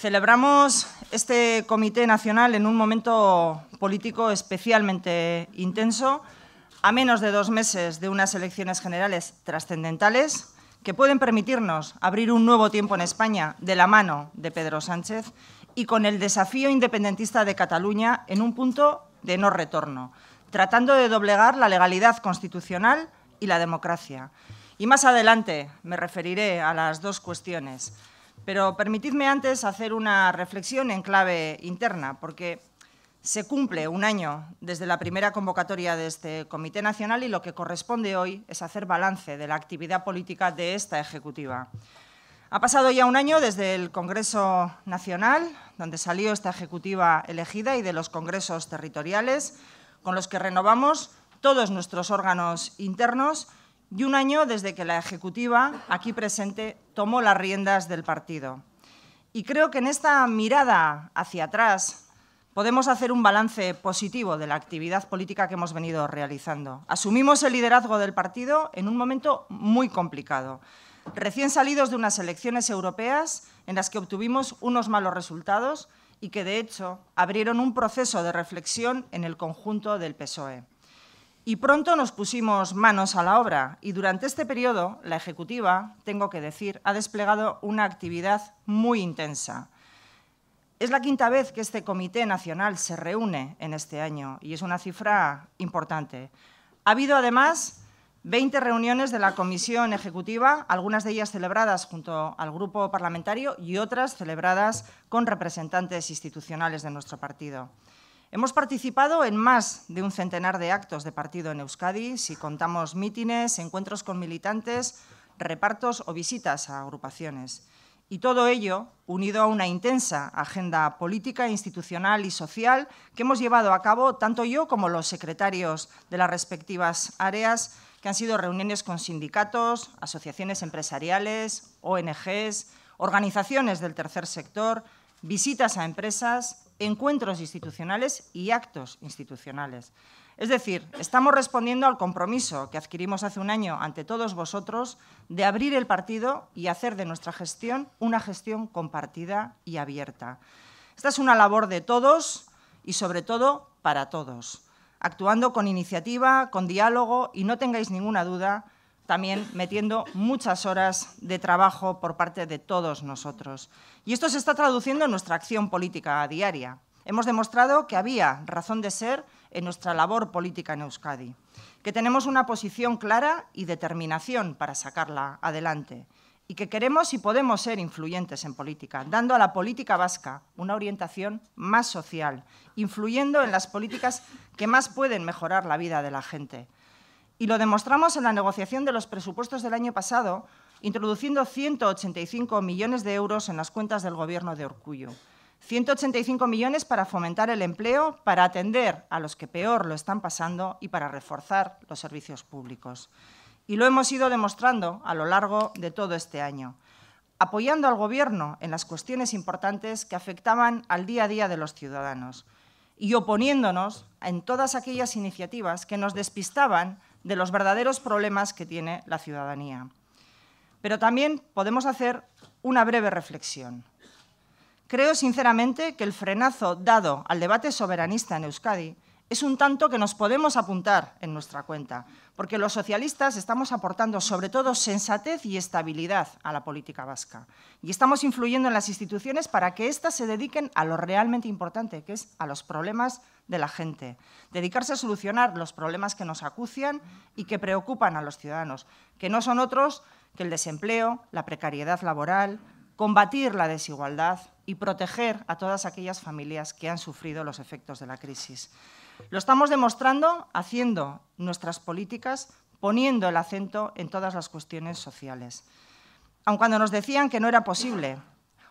Celebramos este Comité Nacional en un momento político especialmente intenso, a menos de dos meses de unas elecciones generales trascendentales que pueden permitirnos abrir un nuevo tiempo en España de la mano de Pedro Sánchez y con el desafío independentista de Cataluña en un punto de no retorno, tratando de doblegar la legalidad constitucional y la democracia. Y más adelante me referiré a las dos cuestiones. Pero permitidme antes hacer una reflexión en clave interna, porque se cumple un año desde la primera convocatoria de este Comité Nacional y lo que corresponde hoy es hacer balance de la actividad política de esta Ejecutiva. Ha pasado ya un año desde el Congreso Nacional, donde salió esta Ejecutiva elegida, y de los Congresos Territoriales, con los que renovamos todos nuestros órganos internos, y un año desde que la Ejecutiva aquí presente tomó las riendas del partido. Y creo que en esta mirada hacia atrás podemos hacer un balance positivo de la actividad política que hemos venido realizando. Asumimos el liderazgo del partido en un momento muy complicado, recién salidos de unas elecciones europeas en las que obtuvimos unos malos resultados y que, de hecho, abrieron un proceso de reflexión en el conjunto del PSOE. Y pronto nos pusimos manos a la obra y durante este periodo la Ejecutiva, tengo que decir, ha desplegado una actividad muy intensa. Es la quinta vez que este Comité Nacional se reúne en este año y es una cifra importante. Ha habido además 20 reuniones de la Comisión Ejecutiva, algunas de ellas celebradas junto al grupo parlamentario y otras celebradas con representantes institucionales de nuestro partido. Hemos participado en más de un centenar de actos de partido en Euskadi, si contamos mítines, encuentros con militantes, repartos o visitas a agrupaciones. Y todo ello unido a una intensa agenda política, institucional y social que hemos llevado a cabo tanto yo como los secretarios de las respectivas áreas, que han sido reuniones con sindicatos, asociaciones empresariales, ONGs, organizaciones del tercer sector, visitas a empresas, encuentros institucionales y actos institucionales. Es decir, estamos respondiendo al compromiso que adquirimos hace un año ante todos vosotros de abrir el partido y hacer de nuestra gestión una gestión compartida y abierta. Esta es una labor de todos y sobre todo para todos, actuando con iniciativa, con diálogo y no tengáis ninguna duda también metiendo muchas horas de trabajo por parte de todos nosotros. Y esto se está traduciendo en nuestra acción política diaria. Hemos demostrado que había razón de ser en nuestra labor política en Euskadi, que tenemos una posición clara y determinación para sacarla adelante y que queremos y podemos ser influyentes en política, dando a la política vasca una orientación más social, influyendo en las políticas que más pueden mejorar la vida de la gente, y lo demostramos en la negociación de los presupuestos del año pasado, introduciendo 185 millones de euros en las cuentas del Gobierno de Orcuyo. 185 millones para fomentar el empleo, para atender a los que peor lo están pasando y para reforzar los servicios públicos. Y lo hemos ido demostrando a lo largo de todo este año, apoyando al Gobierno en las cuestiones importantes que afectaban al día a día de los ciudadanos y oponiéndonos en todas aquellas iniciativas que nos despistaban de los verdaderos problemas que tiene la ciudadanía. Pero también podemos hacer una breve reflexión. Creo sinceramente que el frenazo dado al debate soberanista en Euskadi es un tanto que nos podemos apuntar en nuestra cuenta, porque los socialistas estamos aportando sobre todo sensatez y estabilidad a la política vasca y estamos influyendo en las instituciones para que éstas se dediquen a lo realmente importante, que es a los problemas de la gente, dedicarse a solucionar los problemas que nos acucian y que preocupan a los ciudadanos, que no son otros que el desempleo, la precariedad laboral, combatir la desigualdad y proteger a todas aquellas familias que han sufrido los efectos de la crisis. Lo estamos demostrando haciendo nuestras políticas, poniendo el acento en todas las cuestiones sociales. Aun cuando nos decían que no era posible,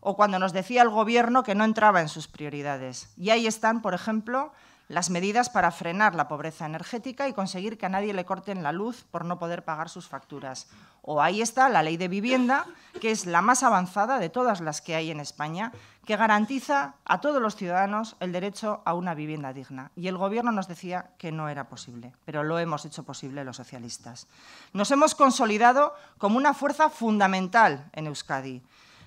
o cuando nos decía el Gobierno que no entraba en sus prioridades. Y ahí están, por ejemplo, las medidas para frenar la pobreza energética y conseguir que a nadie le corten la luz por no poder pagar sus facturas. O ahí está la ley de vivienda, que es la más avanzada de todas las que hay en España, que garantiza a todos los ciudadanos el derecho a una vivienda digna. Y el Gobierno nos decía que no era posible, pero lo hemos hecho posible los socialistas. Nos hemos consolidado como una fuerza fundamental en Euskadi.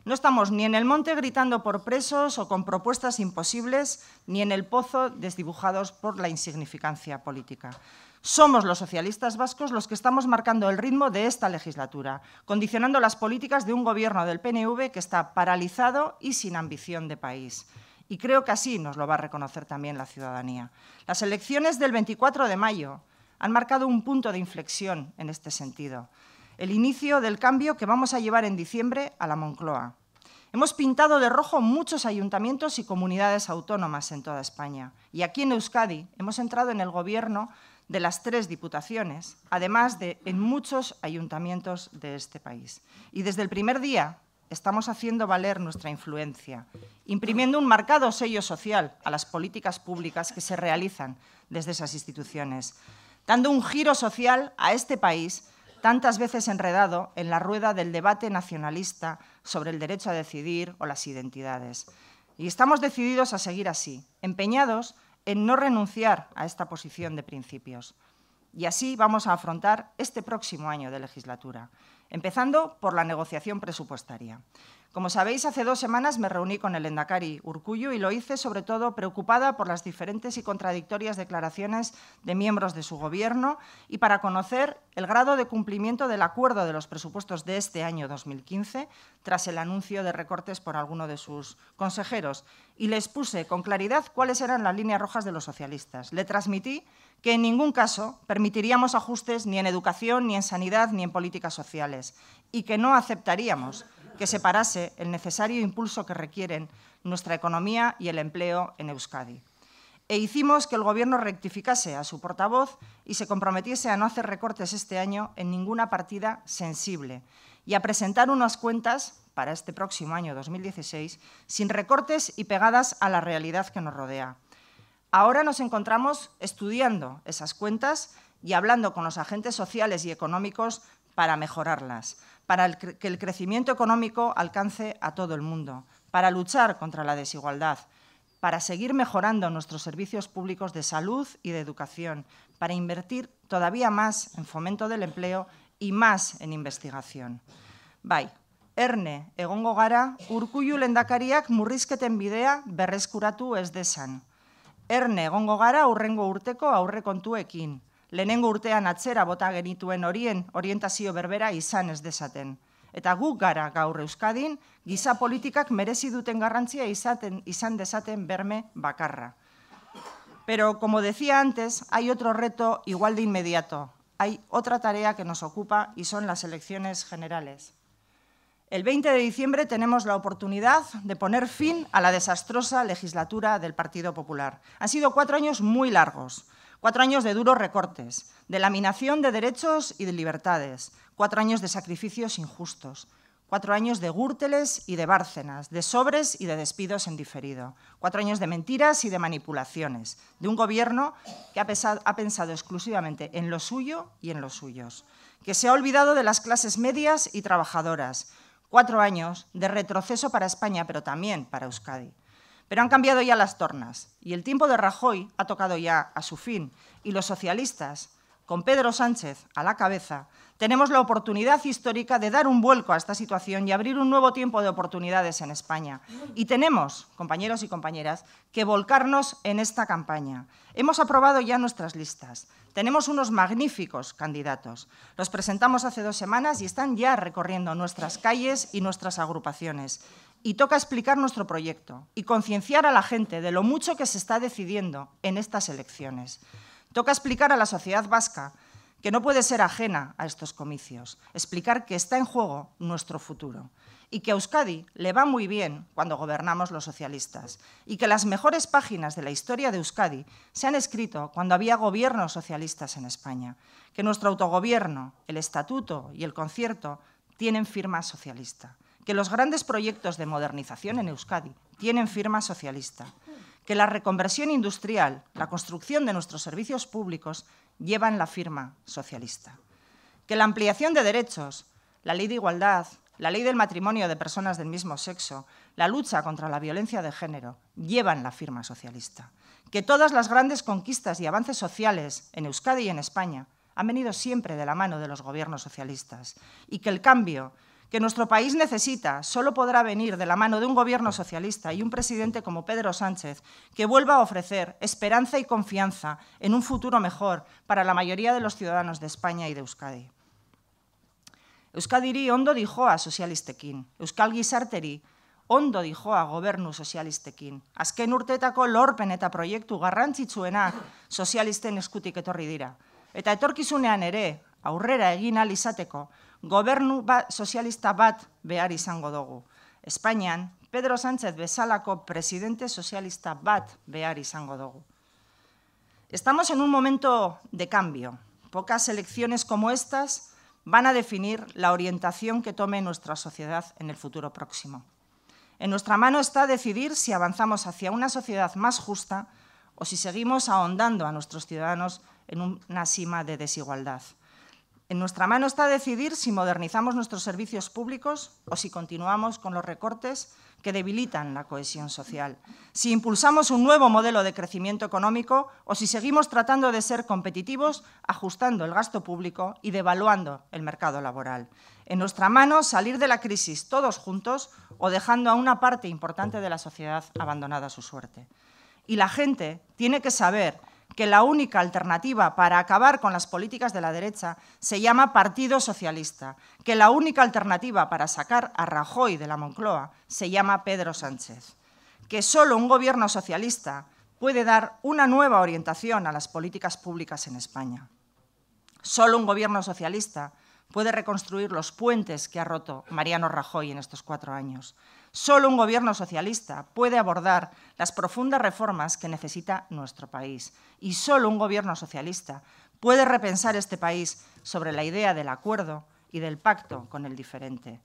No estamos ni en el monte gritando por presos o con propuestas imposibles, ni en el pozo desdibujados por la insignificancia política. Somos los socialistas vascos los que estamos marcando el ritmo de esta legislatura, condicionando las políticas de un gobierno del PNV que está paralizado y sin ambición de país. Y creo que así nos lo va a reconocer también la ciudadanía. Las elecciones del 24 de mayo han marcado un punto de inflexión en este sentido el inicio del cambio que vamos a llevar en diciembre a la Moncloa. Hemos pintado de rojo muchos ayuntamientos y comunidades autónomas en toda España. Y aquí en Euskadi hemos entrado en el gobierno de las tres diputaciones, además de en muchos ayuntamientos de este país. Y desde el primer día estamos haciendo valer nuestra influencia, imprimiendo un marcado sello social a las políticas públicas que se realizan desde esas instituciones, dando un giro social a este país tantas veces enredado en la rueda del debate nacionalista sobre el derecho a decidir o las identidades. Y estamos decididos a seguir así, empeñados en no renunciar a esta posición de principios. Y así vamos a afrontar este próximo año de legislatura empezando por la negociación presupuestaria. Como sabéis, hace dos semanas me reuní con el Endacari Urcuyo y lo hice sobre todo preocupada por las diferentes y contradictorias declaraciones de miembros de su Gobierno y para conocer el grado de cumplimiento del acuerdo de los presupuestos de este año 2015, tras el anuncio de recortes por alguno de sus consejeros. Y les puse con claridad cuáles eran las líneas rojas de los socialistas. Le transmití que en ningún caso permitiríamos ajustes ni en educación, ni en sanidad, ni en políticas sociales, y que no aceptaríamos que se parase el necesario impulso que requieren nuestra economía y el empleo en Euskadi. E hicimos que el Gobierno rectificase a su portavoz y se comprometiese a no hacer recortes este año en ninguna partida sensible y a presentar unas cuentas para este próximo año 2016 sin recortes y pegadas a la realidad que nos rodea Ahora nos encontramos estudiando esas cuentas y hablando con los agentes sociales y económicos para mejorarlas, para que el crecimiento económico alcance a todo el mundo, para luchar contra la desigualdad, para seguir mejorando nuestros servicios públicos de salud y de educación, para invertir todavía más en fomento del empleo y más en investigación. Bye. erne egongo gara, urkullu lendakariak murrizketen bidea berreskuratu ez Erne egongo gara urrengo urteko aurrekontuekin. Lehenengo urtean atzera bota genituen horien orientazio berbera izan ez desaten. Eta guk gara gaur Euskadin, giza politikak merezi duten garrantzia izaten, izan desaten berme bakarra. Pero, como decía antes, hay otro reto igual de inmediato. Hay otra tarea que nos ocupa y son las elecciones generales. El 20 de diciembre tenemos la oportunidad de poner fin a la desastrosa legislatura del Partido Popular. Han sido cuatro años muy largos, cuatro años de duros recortes, de laminación de derechos y de libertades, cuatro años de sacrificios injustos, cuatro años de gúrteles y de bárcenas, de sobres y de despidos en diferido, cuatro años de mentiras y de manipulaciones, de un gobierno que ha, ha, pensado exclusivamente en lo suyo y en los suyos, que se ha olvidado de las clases medias y trabajadoras, cuatro años de retroceso para España, pero también para Euskadi. Pero han cambiado ya las tornas y el tiempo de Rajoy ha tocado ya a su fin y los socialistas, con Pedro Sánchez a la cabeza, tenemos la oportunidad histórica de dar un vuelco a esta situación y abrir un nuevo tiempo de oportunidades en España. Y tenemos, compañeros y compañeras, que volcarnos en esta campaña. Hemos aprobado ya nuestras listas. Tenemos unos magníficos candidatos. Los presentamos hace dos semanas y están ya recorriendo nuestras calles y nuestras agrupaciones. Y toca explicar nuestro proyecto y concienciar a la gente de lo mucho que se está decidiendo en estas elecciones. Toca explicar a la sociedad vasca que no puede ser ajena a estos comicios, explicar que está en juego nuestro futuro y que a Euskadi le va muy bien cuando gobernamos los socialistas y que las mejores páginas de la historia de Euskadi se han escrito cuando había gobiernos socialistas en España, que nuestro autogobierno, el estatuto y el concierto tienen firma socialista, que los grandes proyectos de modernización en Euskadi tienen firma socialista, que la reconversión industrial, la construcción de nuestros servicios públicos llevan la firma socialista. Que la ampliación de derechos, la ley de igualdad, la ley del matrimonio de personas del mismo sexo, la lucha contra la violencia de género, llevan la firma socialista. Que todas las grandes conquistas y avances sociales en Euskadi y en España han venido siempre de la mano de los gobiernos socialistas y que el cambio que nuestro país necesita solo podrá venir de la mano de un gobierno socialista y un presidente como Pedro Sánchez que vuelva a ofrecer esperanza y confianza en un futuro mejor para la mayoría de los ciudadanos de España y de Euskadi. Euskadiri ondo dijo a socialistekin, Euskal Gizarteri ondo dijo a gobernu socialistekin, azken urtetako lorpen eta proiektu garrantzitsuena sozialisten eskutik etorri dira. Eta etorkizunean ere, aurrera egin alizateko, gobernu socialista bat behar izango dugu. Espainian, Pedro Sánchez bezalako presidente socialista bat Bear izango Estamos en un momento de cambio. Pocas elecciones como estas van a definir la orientación que tome nuestra sociedad en el futuro próximo. En nuestra mano está decidir si avanzamos hacia una sociedad más justa o si seguimos ahondando a nuestros ciudadanos en una cima de desigualdad. En nuestra mano está decidir si modernizamos nuestros servicios públicos o si continuamos con los recortes que debilitan la cohesión social, si impulsamos un nuevo modelo de crecimiento económico o si seguimos tratando de ser competitivos ajustando el gasto público y devaluando el mercado laboral. En nuestra mano salir de la crisis todos juntos o dejando a una parte importante de la sociedad abandonada a su suerte. Y la gente tiene que saber que la única alternativa para acabar con las políticas de la derecha se llama Partido Socialista, que la única alternativa para sacar a Rajoy de la Moncloa se llama Pedro Sánchez, que solo un gobierno socialista puede dar una nueva orientación a las políticas públicas en España. Solo un gobierno socialista puede reconstruir los puentes que ha roto Mariano Rajoy en estos cuatro años, Solo un gobierno socialista puede abordar las profundas reformas que necesita nuestro país. Y solo un gobierno socialista puede repensar este país sobre la idea del acuerdo y del pacto con el diferente.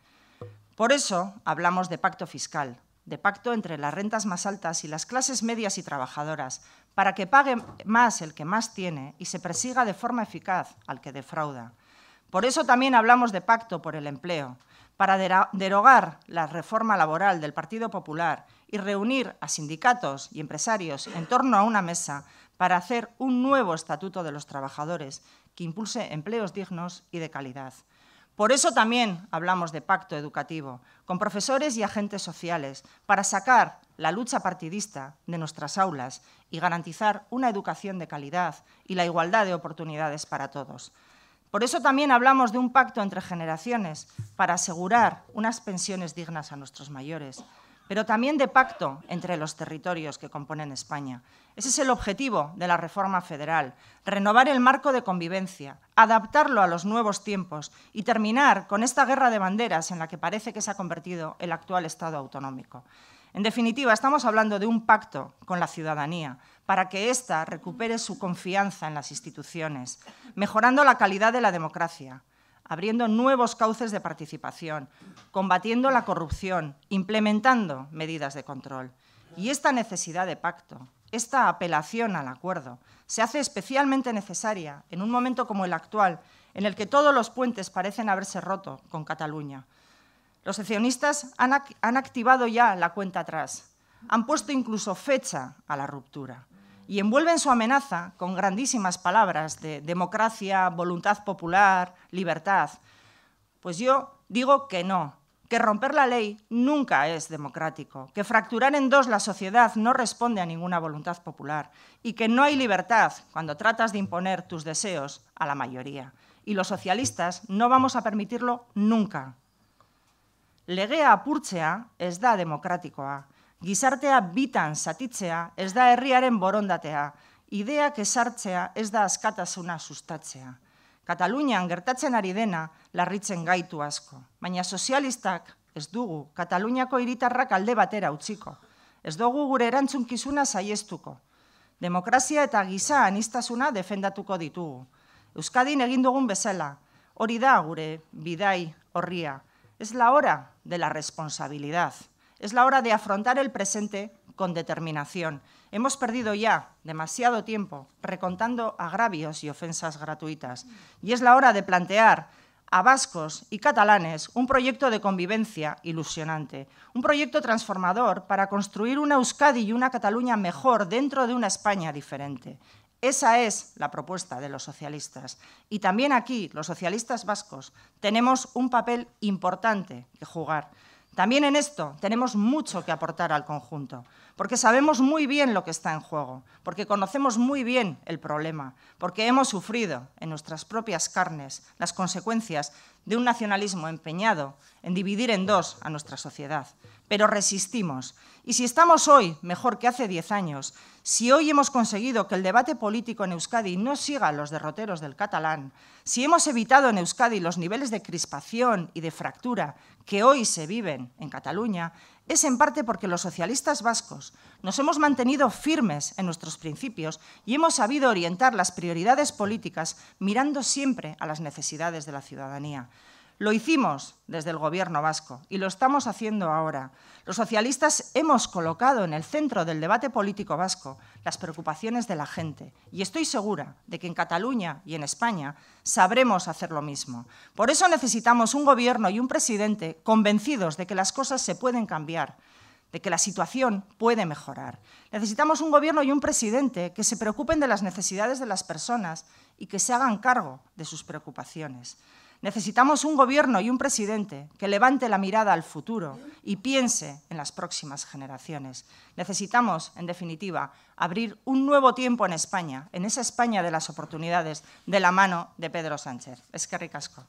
Por eso hablamos de pacto fiscal, de pacto entre las rentas más altas y las clases medias y trabajadoras, para que pague más el que más tiene y se persiga de forma eficaz al que defrauda. Por eso también hablamos de pacto por el empleo, para derogar la reforma laboral del Partido Popular y reunir a sindicatos y empresarios en torno a una mesa para hacer un nuevo estatuto de los trabajadores que impulse empleos dignos y de calidad. Por eso también hablamos de pacto educativo, con profesores y agentes sociales, para sacar la lucha partidista de nuestras aulas y garantizar una educación de calidad y la igualdad de oportunidades para todos. Por eso también hablamos de un pacto entre generaciones, para asegurar unas pensiones dignas a nuestros mayores, pero también de pacto entre los territorios que componen España. Ese es el objetivo de la reforma federal, renovar el marco de convivencia, adaptarlo a los nuevos tiempos y terminar con esta guerra de banderas en la que parece que se ha convertido el actual Estado autonómico. En definitiva, estamos hablando de un pacto con la ciudadanía para que ésta recupere su confianza en las instituciones, mejorando la calidad de la democracia, abriendo nuevos cauces de participación, combatiendo la corrupción, implementando medidas de control. Y esta necesidad de pacto, esta apelación al acuerdo, se hace especialmente necesaria en un momento como el actual, en el que todos los puentes parecen haberse roto con Cataluña. Los seccionistas han activado ya la cuenta atrás, han puesto incluso fecha a la ruptura y envuelven su amenaza con grandísimas palabras de democracia, voluntad popular, libertad. Pues yo digo que no, que romper la ley nunca es democrático, que fracturar en dos la sociedad no responde a ninguna voluntad popular y que no hay libertad cuando tratas de imponer tus deseos a la mayoría. Y los socialistas no vamos a permitirlo nunca. Legea apurtzea es da democrático a». Gizartea bitan zatitzea ez da herriaren borondatea, ideak esartzea ez da askatasuna sustatzea. Katalunian gertatzen ari dena larritzen gaitu asko, baina sozialistak ez dugu Kataluniako hiritarrak alde batera utziko. Ez dugu gure erantzunkizuna saiestuko. Demokrazia eta giza anistasuna defendatuko ditugu. Euskadin egin dugun bezala, hori da gure bidai horria. Ez la hora de la responsabilidad. Es la hora de afrontar el presente con determinación. Hemos perdido ya demasiado tiempo recontando agravios y ofensas gratuitas. Y es la hora de plantear a vascos y catalanes un proyecto de convivencia ilusionante, un proyecto transformador para construir una Euskadi y una Cataluña mejor dentro de una España diferente. Esa es la propuesta de los socialistas. Y también aquí, los socialistas vascos, tenemos un papel importante que jugar. También en esto tenemos mucho que aportar al conjunto, porque sabemos muy bien lo que está en juego, porque conocemos muy bien el problema, porque hemos sufrido en nuestras propias carnes las consecuencias de un nacionalismo empeñado en dividir en dos a nuestra sociedad. Pero resistimos. Y si estamos hoy mejor que hace diez años, si hoy hemos conseguido que el debate político en Euskadi no siga los derroteros del catalán, si hemos evitado en Euskadi los niveles de crispación y de fractura que hoy se viven en Cataluña, es en parte porque los socialistas vascos nos hemos mantenido firmes en nuestros principios y hemos sabido orientar las prioridades políticas mirando siempre a las necesidades de la ciudadanía. Lo hicimos desde el Gobierno vasco y lo estamos haciendo ahora. Los socialistas hemos colocado en el centro del debate político vasco las preocupaciones de la gente y estoy segura de que en Cataluña y en España sabremos hacer lo mismo. Por eso necesitamos un Gobierno y un presidente convencidos de que las cosas se pueden cambiar de que la situación puede mejorar. Necesitamos un gobierno y un presidente que se preocupen de las necesidades de las personas y que se hagan cargo de sus preocupaciones. Necesitamos un gobierno y un presidente que levante la mirada al futuro y piense en las próximas generaciones. Necesitamos, en definitiva, abrir un nuevo tiempo en España, en esa España de las oportunidades, de la mano de Pedro Sánchez. Es que ricasco.